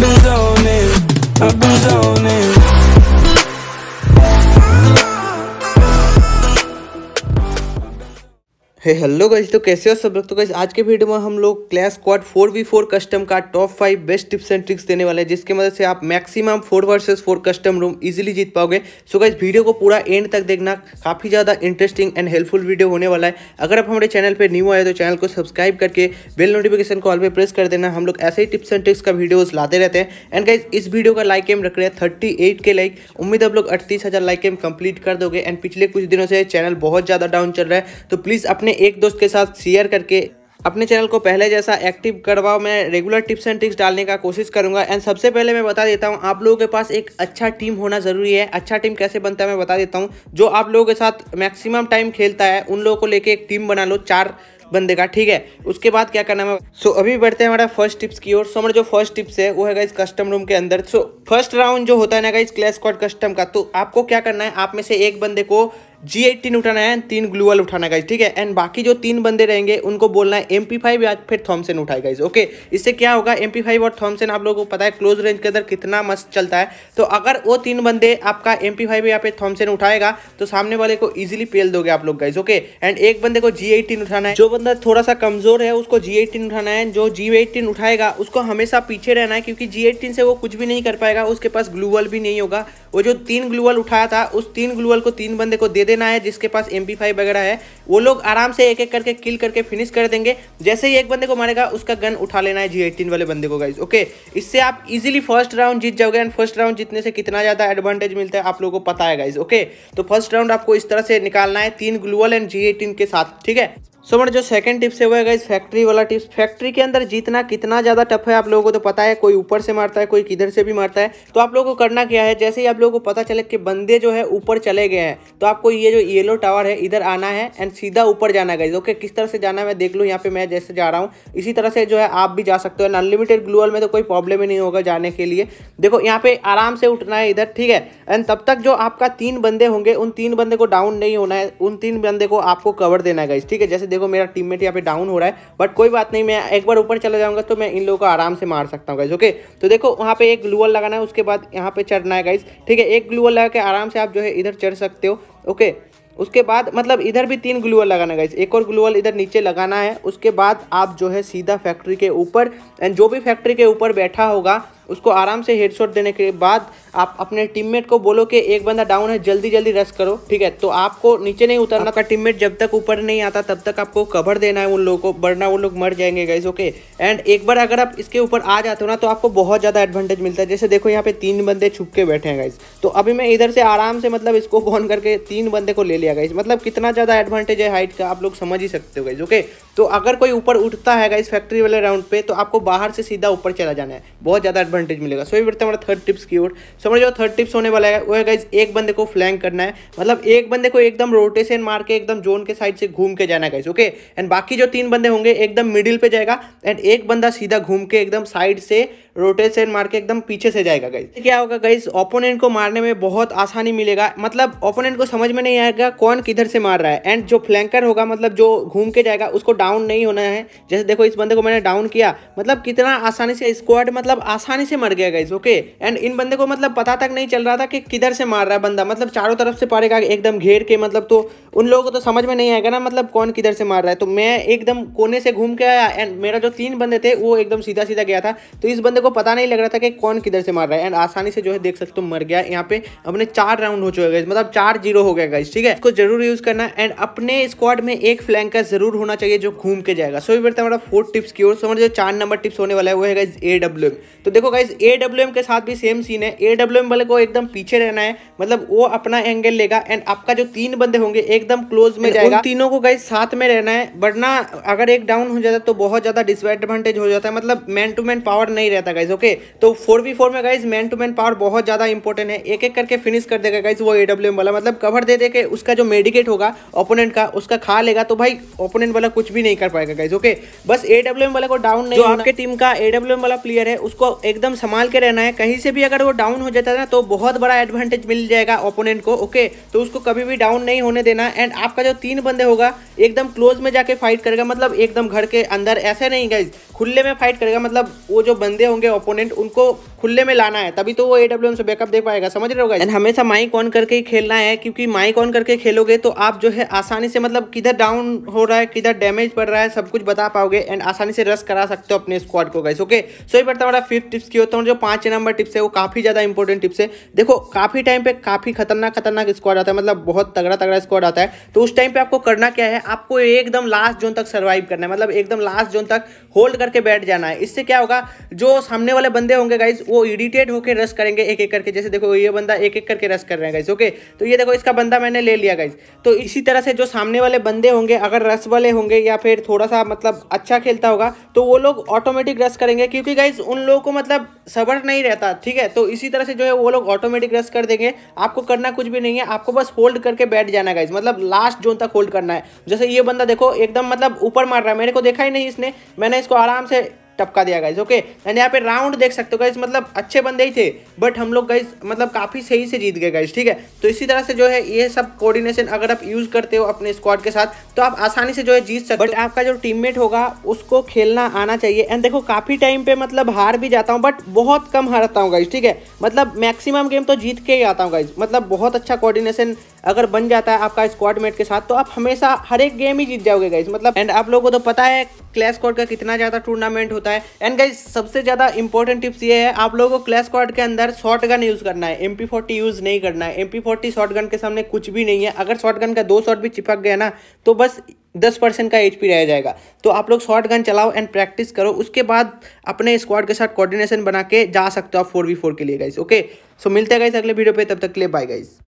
been zoning, I've been zoning hey hello guys तो कैसे हो सब लोग तो गाइज आज के वीडियो में हम लोग clash squad four v four custom का top five best tips and tricks देने वाले हैं जिसके मदद से आप maximum four versus four custom room easily जीत पाओगे सो गाइज वीडियो को पूरा एंड तक देखना काफ़ी ज़्यादा इंटरेस्टिंग एंड हेल्पफुल वीडियो होने वाला है अगर आप हमारे चैनल पर न्यू आए तो चैनल को सब्सक्राइब करके बेल नोटिफिकेशन कॉल पर प्रेस कर देना हम लोग ऐसे ही टिप्स एंड ट्रिक्स का वीडियोज लाते रहते हैं एंड गाइज इस वीडियो का लाइक एम रख रहे हैं थर्टी एट के लाइक उम्मीद आप लोग अड़तीस हज़ार लाइक एम कंप्लीट कर दोगे एंड पिछले कुछ दिनों से चैनल बहुत ज़्यादा डाउन चल रहा है तो प्लीज़ अपने अपने एक दोस्त के साथ शेयर करके अपने चैनल को पहले जैसा एक्टिव करवाओ मैं रेगुलर टिप्स एंड ट्रिक्स डालने का कोशिश करूंगा एंड सबसे पहले मैं बता देता हूं आप लोगों के पास एक अच्छा टीम होना ज़रूरी है अच्छा टीम कैसे बनता है मैं बता देता हूं जो आप लोगों के साथ मैक्सिमम टाइम खेलता है उन लोगों को लेके एक टीम बना लो चार बंदे का ठीक है उसके बाद क्या करना है सो so, अभी बढ़ते हैं हमारा फर्स्ट टिप्स की ओर सो हमारा जो फर्स्ट टिप्स है वो है इस कस्टम रूम के अंदर सो फर्स्ट राउंड जो होता है ना इस क्लैश कॉड कस्टम का तो आपको क्या करना है आप में से एक बंदे को जी एट्टीन उठाना है तीन ग्लूअल उठाना गाइज ठीक है एंड बाकी जो तीन बंदे रहेंगे उनको बोलना है एम पी फाइव या फिर थॉमसन उठाए गाइज ओके इससे क्या होगा एम पी फाइव और थॉमसन आप लोगों को पता है क्लोज रेंज के अंदर कितना मस्त चलता है तो अगर वो तीन बंदे आपका एम पी फाइव या फिर थॉमसन उठाएगा तो सामने वाले को ईजिली पेल दोगे आप लोग गाइज ओके एंड एक बंदे को जी एटीन उठाना है जो बंदा थोड़ा सा कमजोर है उसको जी एटीन उठाना है जो जी एटीन उठाएगा उसको हमेशा पीछे रहना है क्योंकि जी एटीन से वो कुछ भी नहीं कर पाएगा उसके पास ग्लूअल भी नहीं होगा वो जो तीन ग्लूअल उठाया था उस तीन ग्लूअल को तीन बंदे को दे देना है जिसके पास एम वगैरह है वो लोग आराम से एक एक करके किल करके फिनिश कर देंगे जैसे ही एक बंदे को मारेगा उसका गन उठा लेना है जी वाले बंदे को गाइज ओके इससे आप इजिली फर्स्ट राउंड जीत जाओगे एंड फर्स्ट राउंड जीतने से कितना ज़्यादा एडवांटेज मिलता है आप लोगों को पता है गाइज ओके तो फर्स्ट राउंड आपको इस तरह से निकालना है तीन ग्लूअल एंड जी के साथ ठीक है सो so, मेरा जो सेकंड टिप्स है वो है इस फैक्ट्री वाला टिप्स फैक्ट्री के अंदर जीतना कितना ज़्यादा टफ है आप लोगों को तो पता है कोई ऊपर से मारता है कोई किधर से भी मारता है तो आप लोगों को करना क्या है जैसे ही आप लोगों को पता चले कि बंदे जो है ऊपर चले गए हैं तो आपको ये जो येलो टावर है इधर आना है एंड सीधा ऊपर जाना गाइज ओके किस तरह से जाना है मैं देख लूँ यहाँ पे मैं जैसे जा रहा हूँ इसी तरह से जो है आप भी जा सकते हो अनलिमिटेड ग्लूअल में तो कोई प्रॉब्लम ही नहीं होगा जाने के लिए देखो यहाँ पे आराम से उठना है इधर ठीक है एंड तब तक जो आपका तीन बंदे होंगे उन तीन बंदे को डाउन नहीं होना है उन तीन बंदे को आपको कवर देना है गाइज ठीक है जैसे देखो मेरा टीममेट यहाँ पे डाउन हो रहा है बट कोई बात नहीं मैं एक बार ऊपर चला जाऊंगा तो मैं इन लोगों को आराम से मार सकता हूँ गाइज ओके तो देखो वहाँ पे एक ग्लूअल लगाना है उसके बाद यहाँ पे चढ़ना है गाइज ठीक है एक ग्लूअल लगा के आराम से आप जो है इधर चढ़ सकते हो ओके उसके बाद मतलब इधर भी तीन ग्लूअल लगाना है गाइज एक और ग्लूअल इधर नीचे लगाना है उसके बाद आप जो है सीधा फैक्ट्री के ऊपर एंड जो भी फैक्ट्री के ऊपर बैठा होगा उसको आराम से हेडशॉट देने के बाद आप अपने टीममेट को बोलो कि एक बंदा डाउन है जल्दी जल्दी रस करो ठीक है तो आपको नीचे नहीं उतरना का टीममेट जब तक ऊपर नहीं आता तब तक आपको कवर देना है उन लोगों को वरना वो लोग मर जाएंगे गाइज ओके एंड एक बार अगर आप इसके ऊपर आ जाते हो ना तो आपको बहुत ज़्यादा एडवांटेज मिलता है जैसे देखो यहाँ पे तीन बंदे छुप के बैठे हैं गाइज तो अभी मैं इधर से आराम से मतलब इसको ऑन करके तीन बंदे को ले लिया गाइज मतलब कितना ज़्यादा एडवांटेज है हाइट का आप लोग समझ ही सकते हो गाइज ओके तो अगर कोई ऊपर उठता है गाइज फैक्ट्री वाले राउंड पे तो आपको बाहर से सीधा ऊपर चला जाना है बहुत ज़्यादा एडवांटेज मिलेगा सो ये बढ़ते हमारा थर्ड टिप्स की ओर सो हमारा जो थर्ड टिप्स होने वाला है वो है गाइज एक बंदे को फ्लैंक करना है मतलब एक बंदे को एकदम रोटेशन मार के एकदम जोन के साइड से घूम के जाना गाइज ओके एंड बाकी जो तीन बंदे होंगे एकदम मिडिल पे जाएगा एंड एक बंदा सीधा घूम के एकदम साइड से रोटेशन मार के एकदम पीछे से जाएगा गाइज क्या होगा गाइज ओपोनेंट को मारने में बहुत आसानी मिलेगा मतलब ओपोनेंट को समझ में नहीं आएगा कौन किधर से मार रहा है एंड जो फ्लैंकर होगा मतलब जो घूम के जाएगा उसको डाउन नहीं होना है जैसे देखो इस बंदे को मैंने डाउन किया मतलब कितना आसानी से स्क्वाड मतलब आसानी से मर गया गाइज ओके एंड इन बंदे को मतलब पता तक नहीं चल रहा था कि किधर से मार रहा है बंदा मतलब चारों तरफ से पड़ेगा एकदम घेर के मतलब तो उन लोगों को तो समझ में नहीं आएगा ना मतलब कौन किधर से मार रहा है तो मैं एकदम कोने से घूम के आया एंड मेरा जो तीन बंदे थे वो एकदम सीधा सीधा गया था तो इस बंदे को पता नहीं लग रहा था कि कौन किधर से मार रहा है एंड आसानी से जो है देख सकते हो मर गया यहाँ पे अपने चार राउंड हो चुके गाइज मतलब चार जीरो हो गया गाइज ठीक है इसको जरूर यूज करना एंड अपने स्क्वाड में एक फ्लैंकर जरूर होना चाहिए जो घूम के जाएगा सो भी बढ़ता हमारा फोर्थ टिप्स की ओर सो हमारे जो चार नंबर टिप्स होने वाला है वो है गाइज ए डब्ल्यू तो देखो गाइज ए डब्ल्यू एम के साथ भी सेम सीन है ए डब्ल्यू एम वाले को एकदम पीछे रहना है मतलब वो अपना एंगल लेगा एंड आपका जो तीन बंदे होंगे एकदम क्लोज में जाएगा उन तीनों को गाइज साथ में रहना है वरना अगर एक डाउन हो जाता है तो बहुत ज़्यादा डिसएडवांटेज हो जाता है मतलब मैन टू मैन पावर नहीं रहता गाइज ओके तो फोर वी फोर में guys man to man power बहुत ज़्यादा इंपॉर्टेंट है एक एक करके फिनिश कर देगा गाइज वो ए डब्ल्यू एम वाला मतलब कवर दे दे उसका जो मेडिकेट होगा ओपोनेंट का उसका खा लेगा तो भाई ओपोनेंट वाला कुछ भी नहीं कर पाएगा गाइज ओके बस ए डब्ल्यू एम वाला को डाउन नहीं आपके टीम का ए डब्ल्यू एम वाला प्लेयर है उसको एकदम एकदम संभाल के रहना है कहीं से भी अगर वो डाउन हो जाता है ना तो बहुत बड़ा एडवांटेज मिल जाएगा ओपोनेंट को ओके तो उसको कभी भी डाउन नहीं होने देना एंड आपका जो तीन बंदे होगा एकदम क्लोज में जाके फाइट करेगा मतलब एकदम घर के अंदर ऐसे नहीं गाइज खुले में फाइट करेगा मतलब वो जो बंदे होंगे ओपोनेंट उनको खुले में लाना है तभी तो वो एडब्ल्यू से बैकअप दे पाएगा समझ रहे होगा एंड हमेशा माइक ऑन करके ही खेलना है क्योंकि माइक ऑन करके खेलोगे तो आप जो है आसानी से मतलब किधर डाउन हो रहा है किधर डैमेज पड़ रहा है सब कुछ बता पाओगे एंड आसानी से रस करा सकते हो अपने स्क्वाड को गाइज ओके सो ये बढ़ता हमारा फिफ्थ टिप्स की की होता हूँ जो पाँच नंबर टिप्स है वो काफ़ी ज़्यादा इंपॉर्टेंट टिप्स है देखो काफ़ी टाइम पे काफ़ी खतरनाक खतरनाक स्क्वाड आता है मतलब बहुत तगड़ा तगड़ा स्क्वाड आता है तो उस टाइम पे आपको करना क्या है आपको एकदम लास्ट जोन तक सर्वाइव करना है मतलब एकदम लास्ट जोन तक होल्ड करके बैठ जाना है इससे क्या होगा जो सामने वाले बंदे होंगे गाइज वो इरिटेट होकर रस करेंगे एक एक करके जैसे देखो ये बंदा एक एक करके रस कर रहे हैं गाइज ओके तो ये देखो इसका बंदा मैंने ले लिया गाइज तो इसी तरह से जो सामने वाले बंदे होंगे अगर रस वाले होंगे या फिर थोड़ा सा मतलब अच्छा खेलता होगा तो वो लोग ऑटोमेटिक रस करेंगे क्योंकि गाइज उन लोगों को मतलब मतलब सबर नहीं रहता ठीक है तो इसी तरह से जो है वो लोग ऑटोमेटिक रस कर देंगे आपको करना कुछ भी नहीं है आपको बस होल्ड करके बैठ जाना गाइज मतलब लास्ट जोन तक होल्ड करना है जैसे ये बंदा देखो एकदम मतलब ऊपर मार रहा है मेरे को देखा ही नहीं इसने मैंने इसको आराम से टपका दिया गाइज ओके एंड यहाँ पे राउंड देख सकते हो गाइज मतलब अच्छे बंदे ही थे बट हम लोग गाइज मतलब काफ़ी सही से जीत गए गाइज ठीक है तो इसी तरह से जो है ये सब कोऑर्डिनेशन अगर आप यूज़ करते हो अपने स्क्वाड के साथ तो आप आसानी से जो है जीत सकते बट आपका जो टीममेट होगा उसको खेलना आना चाहिए एंड देखो काफ़ी टाइम पे मतलब हार भी जाता हूँ बट बहुत कम हारता हूँ गाइज ठीक है मतलब मैक्सिमम गेम तो जीत के ही आता हूँ गाइज मतलब बहुत अच्छा कोऑर्डिनेशन अगर बन जाता है आपका स्क्वाड मेट के साथ तो आप हमेशा हर एक गेम ही जीत जाओगे गाइज मतलब एंड आप लोगों को तो पता है क्लैश कॉड का कितना ज़्यादा टूर्नामेंट होता है एंड गाइज सबसे ज़्यादा इंपॉर्टेंट टिप्स ये है आप लोगों को क्लैश कॉड के अंदर शॉर्ट गन यूज़ करना है एम पी यूज़ नहीं करना है एम पी शॉर्ट गन के सामने कुछ भी नहीं है अगर शॉर्ट गन का दो शॉट भी चिपक गया ना तो बस दस परसेंट का एचपी रह जाएगा तो आप लोग शॉर्ट गन चलाओ एंड प्रैक्टिस करो उसके बाद अपने स्क्वाड के साथ कोऑर्डिनेशन बना के जा सकते हो आप फोर वी फोर के लिए गाइस ओके सो मिलते हैं गाइस अगले वीडियो पे तब तक के लिए बाय गाइस